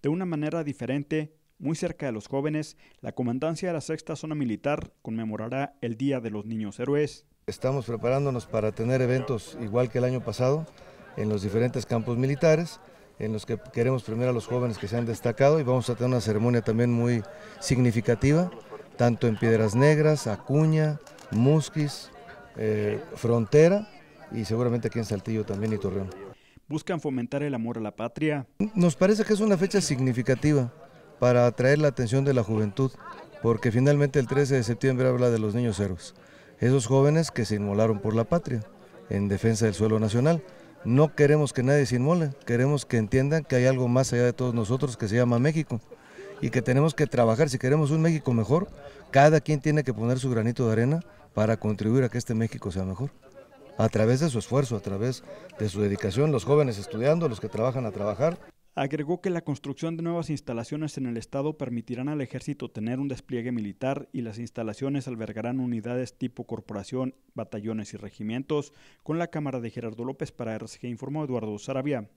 De una manera diferente, muy cerca de los jóvenes, la Comandancia de la Sexta Zona Militar conmemorará el Día de los Niños Héroes. Estamos preparándonos para tener eventos igual que el año pasado en los diferentes campos militares en los que queremos premiar a los jóvenes que se han destacado y vamos a tener una ceremonia también muy significativa, tanto en Piedras Negras, Acuña, Musquis, eh, Frontera y seguramente aquí en Saltillo también y Torreón buscan fomentar el amor a la patria. Nos parece que es una fecha significativa para atraer la atención de la juventud, porque finalmente el 13 de septiembre habla de los niños héroes, esos jóvenes que se inmolaron por la patria, en defensa del suelo nacional. No queremos que nadie se inmole, queremos que entiendan que hay algo más allá de todos nosotros que se llama México y que tenemos que trabajar. Si queremos un México mejor, cada quien tiene que poner su granito de arena para contribuir a que este México sea mejor a través de su esfuerzo, a través de su dedicación, los jóvenes estudiando, los que trabajan a trabajar. Agregó que la construcción de nuevas instalaciones en el Estado permitirán al ejército tener un despliegue militar y las instalaciones albergarán unidades tipo corporación, batallones y regimientos. Con la cámara de Gerardo López para RCG informó Eduardo Sarabia.